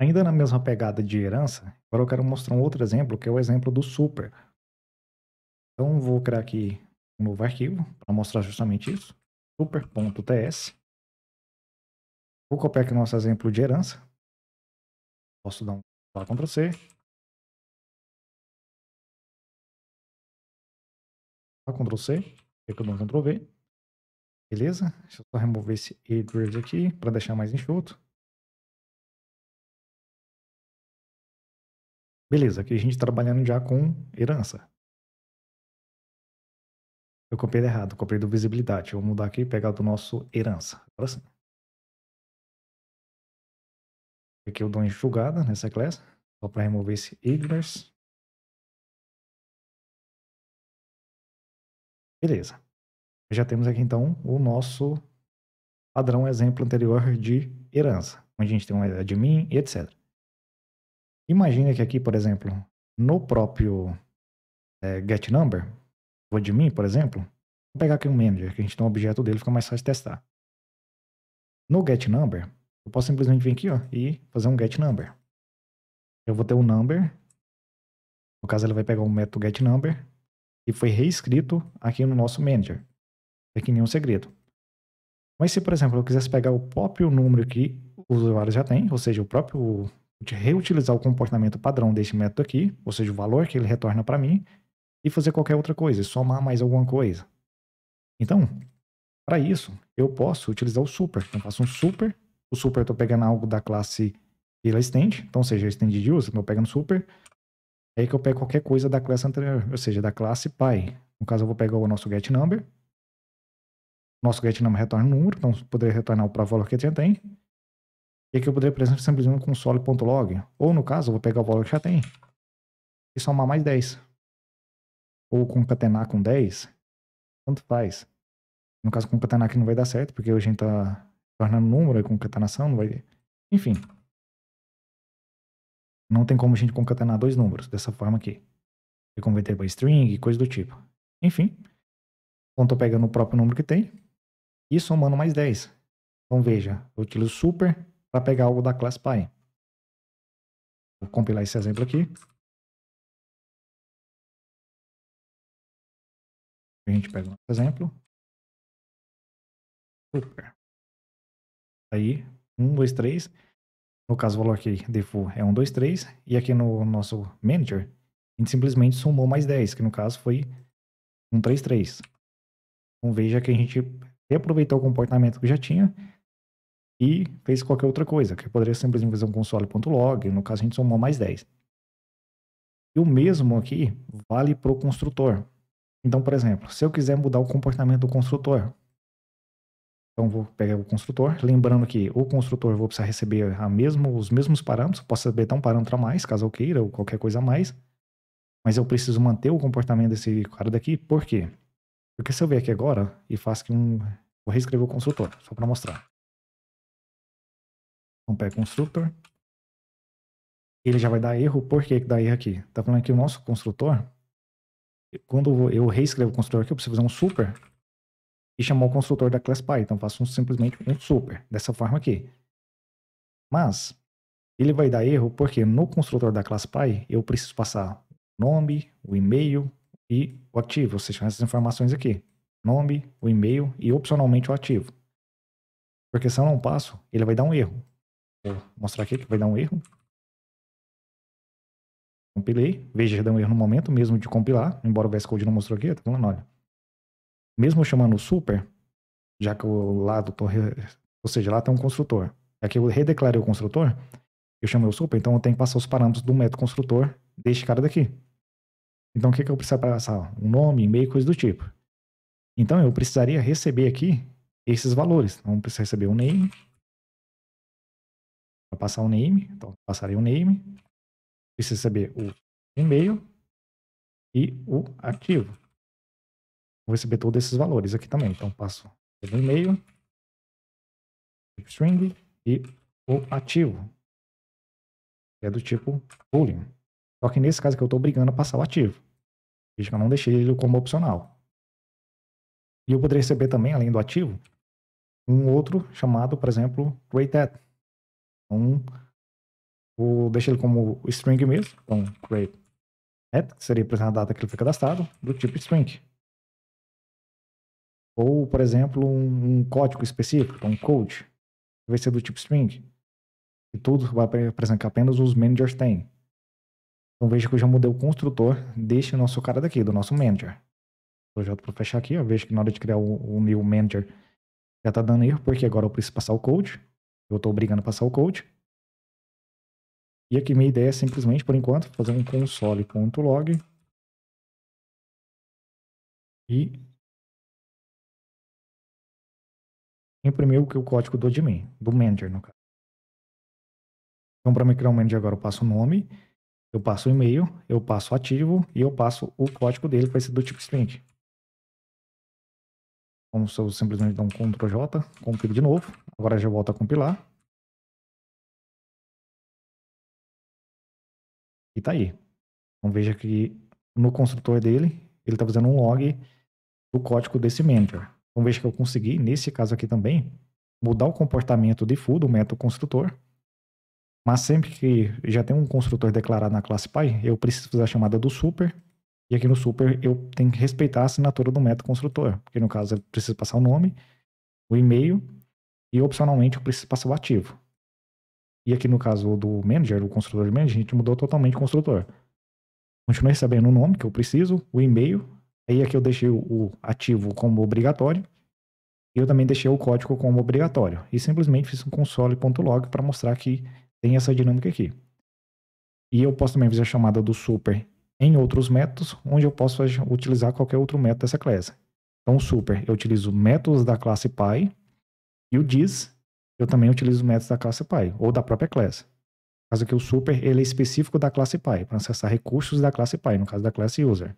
Ainda na mesma pegada de herança, agora eu quero mostrar um outro exemplo, que é o exemplo do super. Então, vou criar aqui um novo arquivo para mostrar justamente isso, super.ts. Vou copiar aqui o nosso exemplo de herança. Posso dar um Ctrl C. Ctrl C, aqui eu dou um Ctrl V. Beleza? Deixa eu só remover esse address aqui para deixar mais enxuto. Beleza, aqui a gente trabalhando já com herança. Eu copiei errado, copiei do visibilidade. Vou mudar aqui e pegar do nosso herança. Agora sim. Aqui eu dou uma enxugada nessa classe, só para remover esse ignorance. Beleza. Já temos aqui então o nosso padrão exemplo anterior de herança, onde a gente tem um admin e etc. Imagina que aqui, por exemplo, no próprio é, get number, vou de mim, por exemplo, vou pegar aqui um manager, que a gente tem um objeto dele, fica mais fácil de testar. No get number, eu posso simplesmente vir aqui ó, e fazer um get number. Eu vou ter um number, no caso ele vai pegar um método get number, e foi reescrito aqui no nosso manager. Aqui é nenhum segredo. Mas se, por exemplo, eu quisesse pegar o próprio número que o usuário já tem, ou seja, o próprio reutilizar o comportamento padrão desse método aqui, ou seja, o valor que ele retorna para mim, e fazer qualquer outra coisa, somar mais alguma coisa. Então, para isso, eu posso utilizar o super. Então, eu faço um super. O super eu estou pegando algo da classe ela extend. então seja extend de uso, então, super. É aí que eu pego qualquer coisa da classe anterior, ou seja, da classe pai. No caso, eu vou pegar o nosso get number. Nosso get number retorna um número, então poderia retornar o pró-valor que a gente tem. E aqui eu poderia, por exemplo, simplesmente console.log. Ou, no caso, eu vou pegar o valor que já tem e somar mais 10. Ou concatenar com 10. Tanto faz. No caso, concatenar aqui não vai dar certo, porque a gente está tornando número e concatenação não vai... Enfim. Não tem como a gente concatenar dois números dessa forma aqui. E converter para string, coisa do tipo. Enfim. Então, estou pegando o próprio número que tem e somando mais 10. Então, veja, eu utilizo super para pegar algo da classe pai. Vou compilar esse exemplo aqui. A gente pega um exemplo. Super. Aí, 1, 2, 3. No caso, o valor aqui, default, é 1, 2, 3. E aqui no nosso manager, a gente simplesmente somou mais 10, que no caso foi 1, 3, 3. Então veja que a gente reaproveitou o comportamento que já tinha e fez qualquer outra coisa, que poderia simplesmente fazer um console.log, no caso a gente somou mais 10. E o mesmo aqui vale para o construtor. Então, por exemplo, se eu quiser mudar o comportamento do construtor, então vou pegar o construtor, lembrando que o construtor vou precisar receber a mesmo, os mesmos parâmetros, posso receber até um parâmetro a mais, caso eu queira, ou qualquer coisa a mais, mas eu preciso manter o comportamento desse cara daqui, por quê? Porque se eu vier aqui agora e faço que um... Vou reescrever o construtor, só para mostrar compare construtor. Ele já vai dar erro, por que dá erro aqui? Tá falando que o nosso construtor, quando eu reescrevo o construtor aqui, eu preciso fazer um super e chamar o construtor da class pai. Então, faço um, simplesmente um super, dessa forma aqui. Mas, ele vai dar erro porque no construtor da classe pai, eu preciso passar nome, o e-mail e o ativo, ou seja, essas informações aqui. Nome, o e-mail e opcionalmente o ativo. Porque se eu não passo, ele vai dar um erro. Vou mostrar aqui que vai dar um erro. Compilei. Veja, deu um erro no momento mesmo de compilar, embora o VS Code não mostrou aqui, tá falando, olha. Mesmo chamando o super, já que o lado, tô re... ou seja, lá tem um construtor. é que eu redeclarei o construtor, eu chamei o super, então eu tenho que passar os parâmetros do método construtor deste cara daqui. Então, o que, que eu preciso passar? Um nome, e-mail, coisa do tipo. Então, eu precisaria receber aqui esses valores. Então, eu preciso receber o um name, Vai passar o um name, então passarei o um name. Precisa saber o e-mail e o ativo. Vou receber todos esses valores aqui também. Então passo o e-mail, string e o ativo, que é do tipo boolean. Só que nesse caso que eu estou obrigando a passar o ativo. Veja que eu não deixei ele como opcional. E eu poderia receber também, além do ativo, um outro chamado, por exemplo, createAt, um vou deixar ele como string mesmo. Então, create net, que seria a data que ele foi cadastrado, do tipo string. Ou, por exemplo, um, um código específico, então um code, que vai ser do tipo string. E tudo vai apresentar apenas os managers têm. Então veja que eu já mudei o construtor deste nosso cara daqui, do nosso manager. O projeto para fechar aqui, ó, veja que na hora de criar o, o new manager já está dando erro, porque agora eu preciso passar o code eu estou obrigando a passar o code. E aqui minha ideia é simplesmente, por enquanto, fazer um console.log e imprimir o, o código do admin, do manager, no caso. Então, para me criar um manager agora, eu passo o nome, eu passo o e-mail, eu passo o ativo e eu passo o código dele, que vai ser do tipo string. Como se eu simplesmente dar um Ctrl J, compilo de novo. Agora já volta a compilar. E tá aí. Então veja que no construtor dele, ele está fazendo um log do código desse manager. Então veja que eu consegui, nesse caso aqui também, mudar o comportamento de full do método construtor. Mas sempre que já tem um construtor declarado na classe pai, eu preciso fazer a chamada do super aqui no Super eu tenho que respeitar a assinatura do método construtor, porque no caso eu preciso passar o nome, o e-mail e opcionalmente eu preciso passar o ativo. E aqui no caso do manager, do construtor de manager, a gente mudou totalmente o construtor. Continuei recebendo o nome que eu preciso, o e-mail, aí aqui eu deixei o ativo como obrigatório e eu também deixei o código como obrigatório. E simplesmente fiz um console.log para mostrar que tem essa dinâmica aqui. E eu posso também fazer a chamada do super em outros métodos, onde eu posso utilizar qualquer outro método dessa classe. Então, o super, eu utilizo métodos da classe pai, e o diz, eu também utilizo métodos da classe pai, ou da própria classe. No caso aqui, o super, ele é específico da classe pai, para acessar recursos da classe pai, no caso da classe user.